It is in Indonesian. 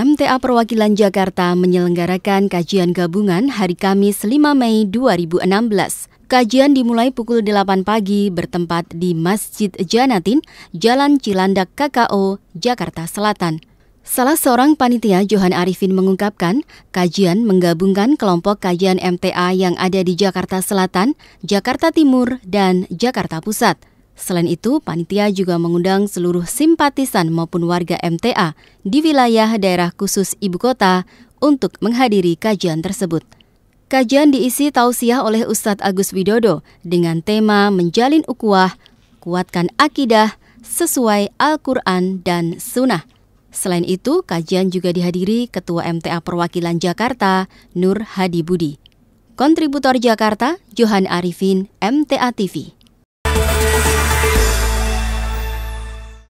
MTA Perwakilan Jakarta menyelenggarakan kajian gabungan hari Kamis 5 Mei 2016. Kajian dimulai pukul 8 pagi bertempat di Masjid Janatin, Jalan Cilandak KKO, Jakarta Selatan. Salah seorang panitia Johan Arifin mengungkapkan, kajian menggabungkan kelompok kajian MTA yang ada di Jakarta Selatan, Jakarta Timur, dan Jakarta Pusat. Selain itu, panitia juga mengundang seluruh simpatisan maupun warga MTA di wilayah daerah khusus ibu kota untuk menghadiri kajian tersebut. Kajian diisi tausiah oleh Ustadz Agus Widodo dengan tema menjalin ukuah, kuatkan akidah sesuai Al-Quran dan Sunnah. Selain itu, kajian juga dihadiri Ketua MTA Perwakilan Jakarta, Nur Hadi Budi. Kontributor Jakarta, Johan Arifin, MTA TV.